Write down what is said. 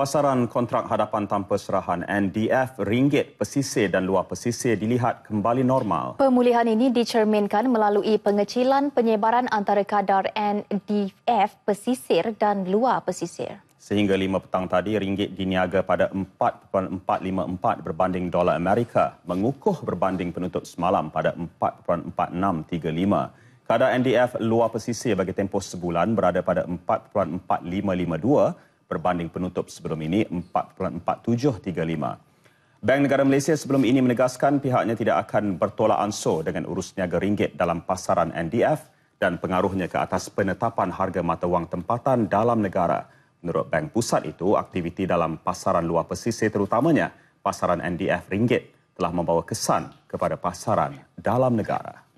Pasaran kontrak hadapan tanpa serahan NDF ringgit pesisir dan luar pesisir dilihat kembali normal. Pemulihan ini dicerminkan melalui pengecilan penyebaran antara kadar NDF pesisir dan luar pesisir. Sehingga lima petang tadi ringgit diniaga pada 4.454 berbanding dolar Amerika, mengukuh berbanding penutup semalam pada 4.4635. Kadar NDF luar pesisir bagi tempoh sebulan berada pada 4.4552 berbanding penutup sebelum ini 4.4735. Bank Negara Malaysia sebelum ini menegaskan pihaknya tidak akan bertolak ansur dengan urus niaga ringgit dalam pasaran NDF dan pengaruhnya ke atas penetapan harga mata wang tempatan dalam negara. Menurut Bank Pusat itu, aktiviti dalam pasaran luar pesisir terutamanya pasaran NDF ringgit telah membawa kesan kepada pasaran dalam negara.